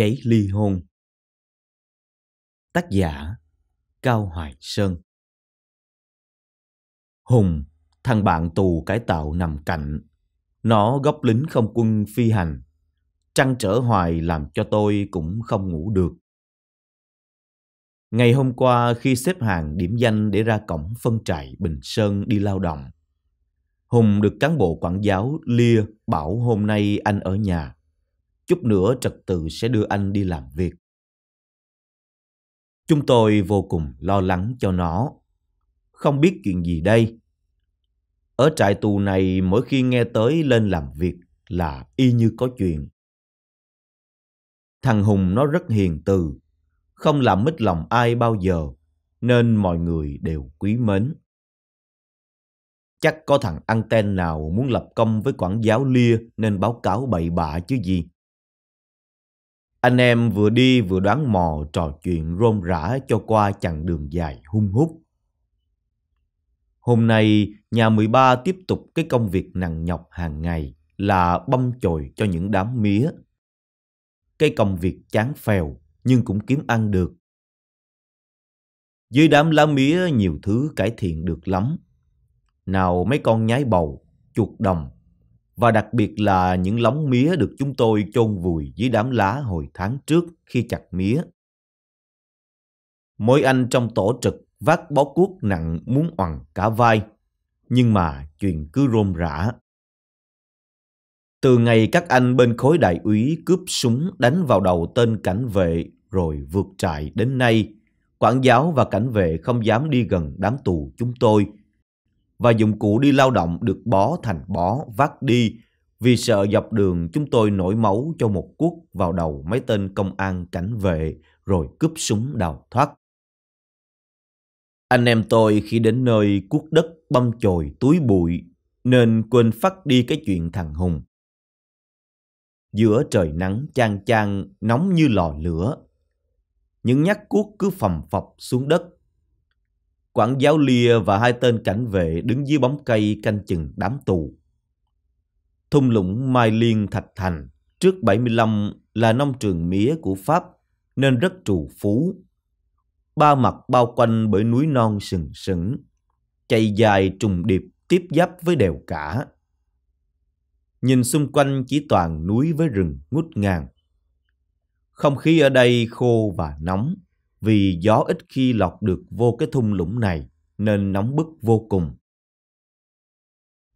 giấy ly hôn. Tác giả Cao Hoài Sơn Hùng, thằng bạn tù cải tạo nằm cạnh. Nó góp lính không quân phi hành. Trăn trở hoài làm cho tôi cũng không ngủ được. Ngày hôm qua khi xếp hàng điểm danh để ra cổng phân trại Bình Sơn đi lao động, Hùng được cán bộ quản giáo lia bảo hôm nay anh ở nhà Chút nữa trật tự sẽ đưa anh đi làm việc. Chúng tôi vô cùng lo lắng cho nó. Không biết chuyện gì đây. Ở trại tù này mỗi khi nghe tới lên làm việc là y như có chuyện. Thằng Hùng nó rất hiền từ, không làm mít lòng ai bao giờ, nên mọi người đều quý mến. Chắc có thằng anten nào muốn lập công với quản giáo Lia nên báo cáo bậy bạ chứ gì. Anh em vừa đi vừa đoán mò trò chuyện rôm rã cho qua chặng đường dài hung hút. Hôm nay, nhà 13 tiếp tục cái công việc nặng nhọc hàng ngày là băm chồi cho những đám mía. Cái công việc chán phèo nhưng cũng kiếm ăn được. Dưới đám lá mía nhiều thứ cải thiện được lắm. Nào mấy con nhái bầu, chuột đồng, và đặc biệt là những lóng mía được chúng tôi chôn vùi dưới đám lá hồi tháng trước khi chặt mía. Mỗi anh trong tổ trực vác bó cuốc nặng muốn oằn cả vai, nhưng mà chuyện cứ rôm rã. Từ ngày các anh bên khối đại úy cướp súng đánh vào đầu tên cảnh vệ rồi vượt trại đến nay, quản giáo và cảnh vệ không dám đi gần đám tù chúng tôi – và dụng cụ đi lao động được bó thành bó vác đi vì sợ dọc đường chúng tôi nổi máu cho một cuốc vào đầu mấy tên công an cảnh vệ rồi cướp súng đào thoát. Anh em tôi khi đến nơi cuốc đất băm chồi túi bụi nên quên phát đi cái chuyện thằng Hùng. Giữa trời nắng chang chang nóng như lò lửa. Những nhát cuốc cứ phầm phập xuống đất quản giáo lia và hai tên cảnh vệ đứng dưới bóng cây canh chừng đám tù. Thung lũng Mai Liên Thạch Thành trước 75 là nông trường mía của Pháp nên rất trù phú. Ba mặt bao quanh bởi núi non sừng sững, chạy dài trùng điệp tiếp giáp với đèo cả. Nhìn xung quanh chỉ toàn núi với rừng ngút ngàn. Không khí ở đây khô và nóng vì gió ít khi lọc được vô cái thung lũng này nên nóng bức vô cùng.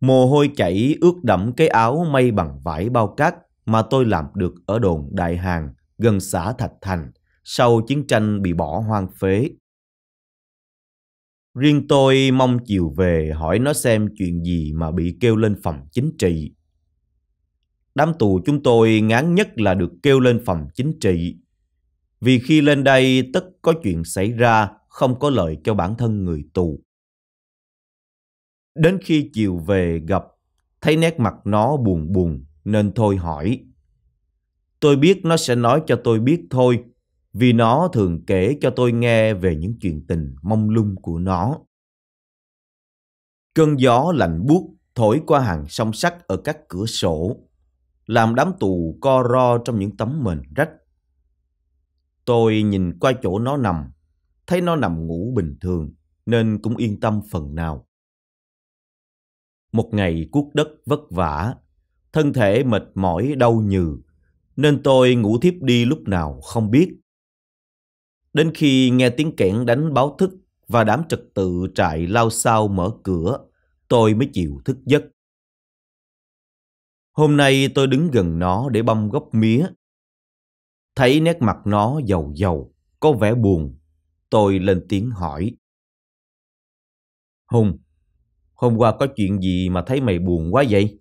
Mồ hôi chảy ướt đẫm cái áo may bằng vải bao cát mà tôi làm được ở đồn Đại Hàng gần xã Thạch Thành sau chiến tranh bị bỏ hoang phế. Riêng tôi mong chiều về hỏi nó xem chuyện gì mà bị kêu lên phòng chính trị. Đám tù chúng tôi ngán nhất là được kêu lên phòng chính trị vì khi lên đây tất có chuyện xảy ra không có lợi cho bản thân người tù. Đến khi chiều về gặp, thấy nét mặt nó buồn buồn nên thôi hỏi. Tôi biết nó sẽ nói cho tôi biết thôi, vì nó thường kể cho tôi nghe về những chuyện tình mong lung của nó. Cơn gió lạnh buốt thổi qua hàng song sắt ở các cửa sổ, làm đám tù co ro trong những tấm mền rách Tôi nhìn qua chỗ nó nằm, thấy nó nằm ngủ bình thường nên cũng yên tâm phần nào. Một ngày cuốc đất vất vả, thân thể mệt mỏi đau nhừ, nên tôi ngủ thiếp đi lúc nào không biết. Đến khi nghe tiếng kẽn đánh báo thức và đám trật tự trại lao sao mở cửa, tôi mới chịu thức giấc. Hôm nay tôi đứng gần nó để băm gốc mía Thấy nét mặt nó giàu giàu, có vẻ buồn. Tôi lên tiếng hỏi. Hùng, hôm qua có chuyện gì mà thấy mày buồn quá vậy?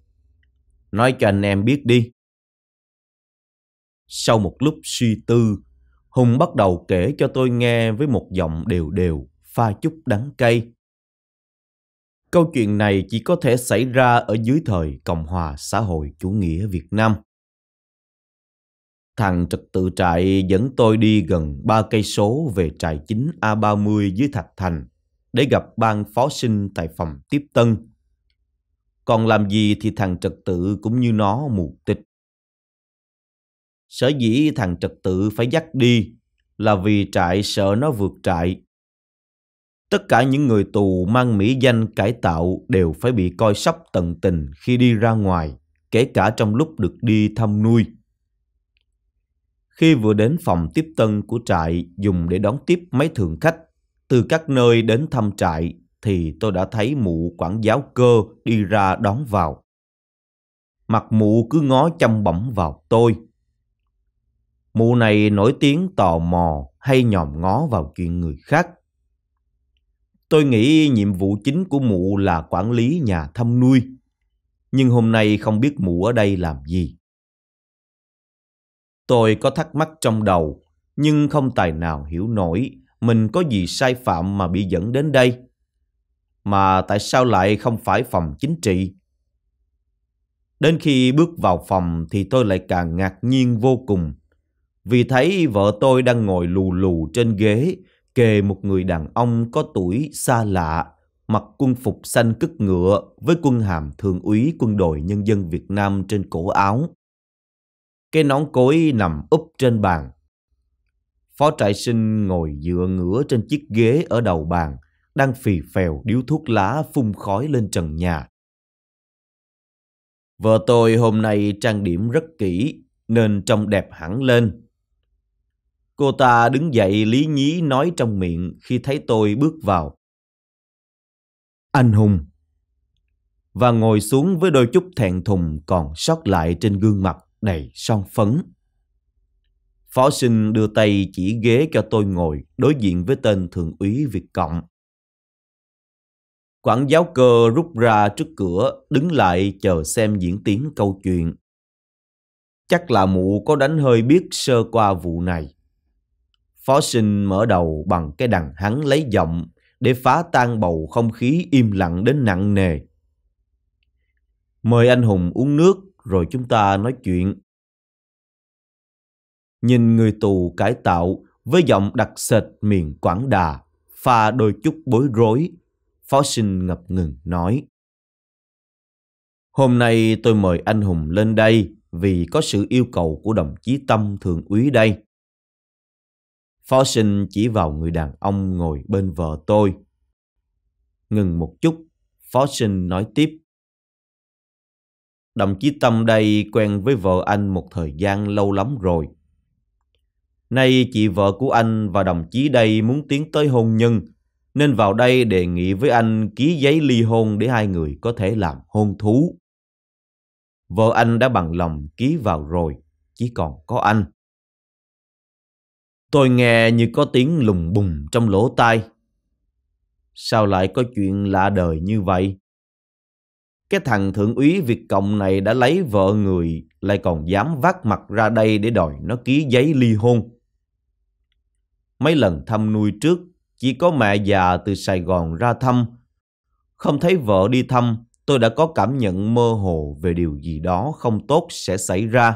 Nói cho anh em biết đi. Sau một lúc suy tư, Hùng bắt đầu kể cho tôi nghe với một giọng đều đều, pha chút đắng cay. Câu chuyện này chỉ có thể xảy ra ở dưới thời Cộng hòa xã hội chủ nghĩa Việt Nam. Thằng trật tự trại dẫn tôi đi gần ba cây số về trại chính A30 dưới Thạch Thành để gặp ban phó sinh tại phòng tiếp tân. Còn làm gì thì thằng trật tự cũng như nó mù tịch. Sở dĩ thằng trật tự phải dắt đi là vì trại sợ nó vượt trại. Tất cả những người tù mang mỹ danh cải tạo đều phải bị coi sóc tận tình khi đi ra ngoài, kể cả trong lúc được đi thăm nuôi. Khi vừa đến phòng tiếp tân của trại dùng để đón tiếp mấy thường khách từ các nơi đến thăm trại thì tôi đã thấy mụ quản giáo cơ đi ra đón vào. Mặt mụ cứ ngó chăm bẩm vào tôi. Mụ này nổi tiếng tò mò hay nhòm ngó vào chuyện người khác. Tôi nghĩ nhiệm vụ chính của mụ là quản lý nhà thăm nuôi. Nhưng hôm nay không biết mụ ở đây làm gì. Tôi có thắc mắc trong đầu, nhưng không tài nào hiểu nổi mình có gì sai phạm mà bị dẫn đến đây. Mà tại sao lại không phải phòng chính trị? Đến khi bước vào phòng thì tôi lại càng ngạc nhiên vô cùng. Vì thấy vợ tôi đang ngồi lù lù trên ghế kề một người đàn ông có tuổi xa lạ, mặc quân phục xanh cứt ngựa với quân hàm thượng úy quân đội nhân dân Việt Nam trên cổ áo. Cái nón cối nằm úp trên bàn. Phó trại sinh ngồi dựa ngửa trên chiếc ghế ở đầu bàn, đang phì phèo điếu thuốc lá phun khói lên trần nhà. Vợ tôi hôm nay trang điểm rất kỹ, nên trông đẹp hẳn lên. Cô ta đứng dậy lý nhí nói trong miệng khi thấy tôi bước vào. Anh Hùng Và ngồi xuống với đôi chút thẹn thùng còn sót lại trên gương mặt đầy son phấn. Phó sinh đưa tay chỉ ghế cho tôi ngồi đối diện với tên thượng úy Việt Cộng. Quản giáo cơ rút ra trước cửa, đứng lại chờ xem diễn tiến câu chuyện. Chắc là mụ có đánh hơi biết sơ qua vụ này. Phó sinh mở đầu bằng cái đằng hắn lấy giọng để phá tan bầu không khí im lặng đến nặng nề. Mời anh Hùng uống nước rồi chúng ta nói chuyện. Nhìn người tù cải tạo với giọng đặc sệt miền Quảng Đà, pha đôi chút bối rối, phó sinh ngập ngừng nói. Hôm nay tôi mời anh Hùng lên đây vì có sự yêu cầu của đồng chí Tâm Thượng úy đây. Phó sinh chỉ vào người đàn ông ngồi bên vợ tôi. Ngừng một chút, phó sinh nói tiếp. Đồng chí Tâm đây quen với vợ anh một thời gian lâu lắm rồi. Nay chị vợ của anh và đồng chí đây muốn tiến tới hôn nhân, nên vào đây đề nghị với anh ký giấy ly hôn để hai người có thể làm hôn thú. Vợ anh đã bằng lòng ký vào rồi, chỉ còn có anh. Tôi nghe như có tiếng lùng bùng trong lỗ tai. Sao lại có chuyện lạ đời như vậy? Cái thằng thượng úy Việt Cộng này đã lấy vợ người, lại còn dám vác mặt ra đây để đòi nó ký giấy ly hôn. Mấy lần thăm nuôi trước, chỉ có mẹ già từ Sài Gòn ra thăm. Không thấy vợ đi thăm, tôi đã có cảm nhận mơ hồ về điều gì đó không tốt sẽ xảy ra.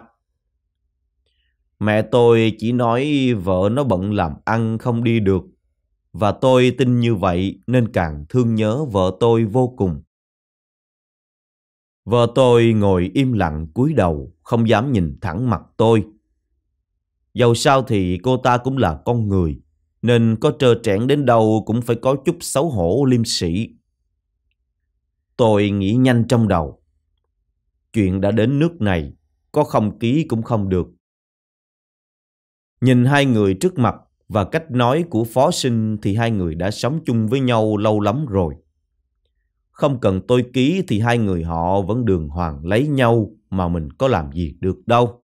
Mẹ tôi chỉ nói vợ nó bận làm ăn không đi được. Và tôi tin như vậy nên càng thương nhớ vợ tôi vô cùng. Vợ tôi ngồi im lặng cúi đầu, không dám nhìn thẳng mặt tôi. Dầu sao thì cô ta cũng là con người, nên có trơ trẽn đến đâu cũng phải có chút xấu hổ liêm sĩ. Tôi nghĩ nhanh trong đầu. Chuyện đã đến nước này, có không ký cũng không được. Nhìn hai người trước mặt và cách nói của phó sinh thì hai người đã sống chung với nhau lâu lắm rồi. Không cần tôi ký thì hai người họ vẫn đường hoàng lấy nhau mà mình có làm gì được đâu.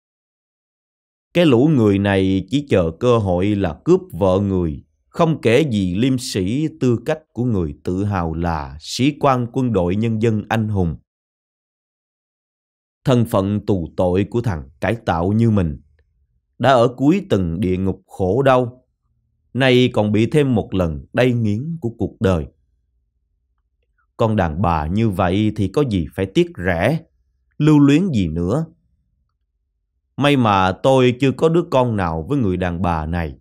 Cái lũ người này chỉ chờ cơ hội là cướp vợ người, không kể gì liêm sĩ tư cách của người tự hào là sĩ quan quân đội nhân dân anh hùng. Thân phận tù tội của thằng cải tạo như mình đã ở cuối từng địa ngục khổ đau, nay còn bị thêm một lần đay nghiến của cuộc đời. Con đàn bà như vậy thì có gì phải tiếc rẻ, lưu luyến gì nữa. May mà tôi chưa có đứa con nào với người đàn bà này,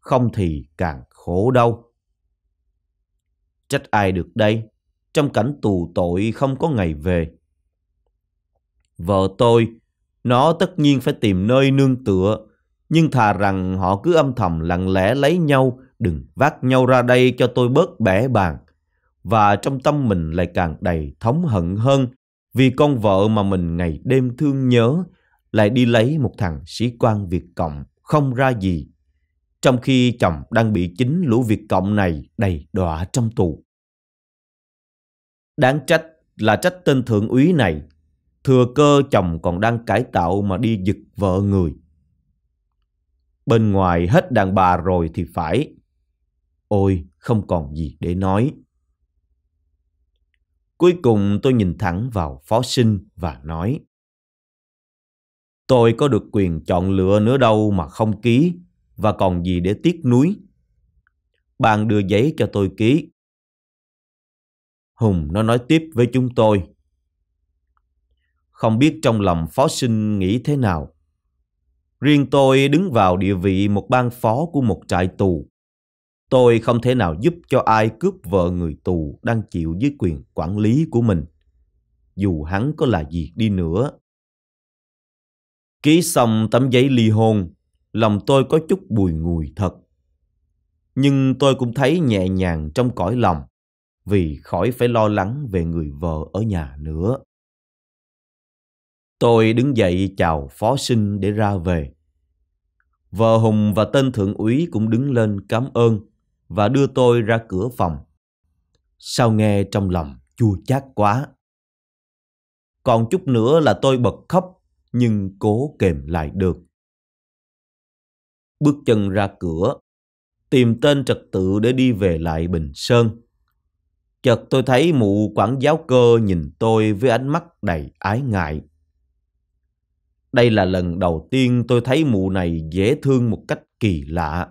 không thì càng khổ đâu. Trách ai được đây, trong cảnh tù tội không có ngày về. Vợ tôi, nó tất nhiên phải tìm nơi nương tựa, nhưng thà rằng họ cứ âm thầm lặng lẽ lấy nhau, đừng vác nhau ra đây cho tôi bớt bẻ bàng và trong tâm mình lại càng đầy thống hận hơn vì con vợ mà mình ngày đêm thương nhớ lại đi lấy một thằng sĩ quan Việt Cộng không ra gì, trong khi chồng đang bị chính lũ Việt Cộng này đầy đọa trong tù. Đáng trách là trách tên thượng úy này, thừa cơ chồng còn đang cải tạo mà đi giật vợ người. Bên ngoài hết đàn bà rồi thì phải. Ôi, không còn gì để nói. Cuối cùng tôi nhìn thẳng vào phó sinh và nói. Tôi có được quyền chọn lựa nữa đâu mà không ký và còn gì để tiếc nuối. Bạn đưa giấy cho tôi ký. Hùng nó nói tiếp với chúng tôi. Không biết trong lòng phó sinh nghĩ thế nào. Riêng tôi đứng vào địa vị một ban phó của một trại tù Tôi không thể nào giúp cho ai cướp vợ người tù đang chịu dưới quyền quản lý của mình, dù hắn có là gì đi nữa. Ký xong tấm giấy ly hôn, lòng tôi có chút bùi ngùi thật. Nhưng tôi cũng thấy nhẹ nhàng trong cõi lòng, vì khỏi phải lo lắng về người vợ ở nhà nữa. Tôi đứng dậy chào phó sinh để ra về. Vợ Hùng và tên thượng úy cũng đứng lên cảm ơn và đưa tôi ra cửa phòng. Sao nghe trong lòng chua chát quá. Còn chút nữa là tôi bật khóc, nhưng cố kềm lại được. Bước chân ra cửa, tìm tên trật tự để đi về lại Bình Sơn. Chợt tôi thấy mụ quản giáo cơ nhìn tôi với ánh mắt đầy ái ngại. Đây là lần đầu tiên tôi thấy mụ này dễ thương một cách kỳ lạ.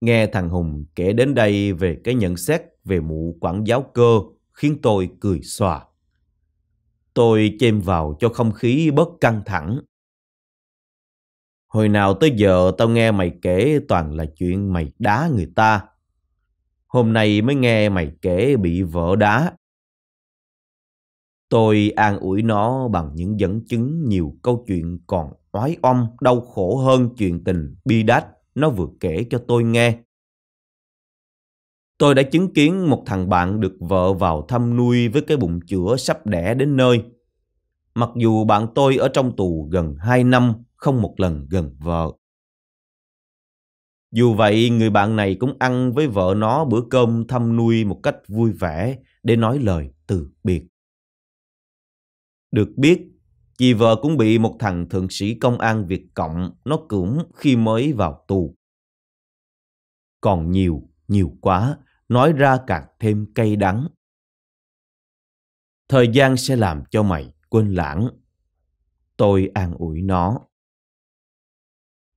Nghe thằng Hùng kể đến đây về cái nhận xét về mụ quản giáo cơ khiến tôi cười xòa. Tôi chêm vào cho không khí bớt căng thẳng. Hồi nào tới giờ tao nghe mày kể toàn là chuyện mày đá người ta. Hôm nay mới nghe mày kể bị vỡ đá. Tôi an ủi nó bằng những dẫn chứng nhiều câu chuyện còn oái om đau khổ hơn chuyện tình bi đát nó vừa kể cho tôi nghe. Tôi đã chứng kiến một thằng bạn được vợ vào thăm nuôi với cái bụng chữa sắp đẻ đến nơi. Mặc dù bạn tôi ở trong tù gần 2 năm, không một lần gần vợ. Dù vậy, người bạn này cũng ăn với vợ nó bữa cơm thăm nuôi một cách vui vẻ để nói lời từ biệt. Được biết, Chị vợ cũng bị một thằng thượng sĩ công an Việt Cộng nó cưỡng khi mới vào tù. Còn nhiều, nhiều quá, nói ra càng thêm cay đắng. Thời gian sẽ làm cho mày quên lãng. Tôi an ủi nó.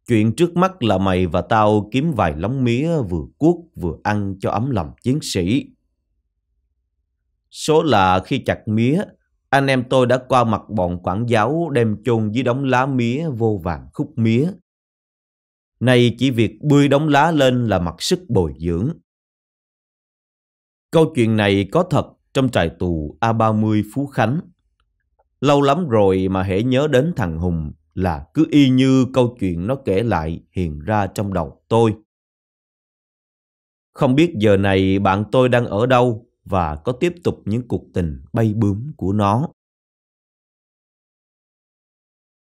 Chuyện trước mắt là mày và tao kiếm vài lóng mía vừa cuốc vừa ăn cho ấm lòng chiến sĩ. Số là khi chặt mía, anh em tôi đã qua mặt bọn quản giáo đem chôn dưới đống lá mía vô vàng khúc mía. Nay chỉ việc bươi đống lá lên là mặc sức bồi dưỡng. Câu chuyện này có thật trong trại tù A30 Phú Khánh. Lâu lắm rồi mà hễ nhớ đến thằng Hùng là cứ y như câu chuyện nó kể lại hiện ra trong đầu tôi. Không biết giờ này bạn tôi đang ở đâu và có tiếp tục những cuộc tình bay bướm của nó.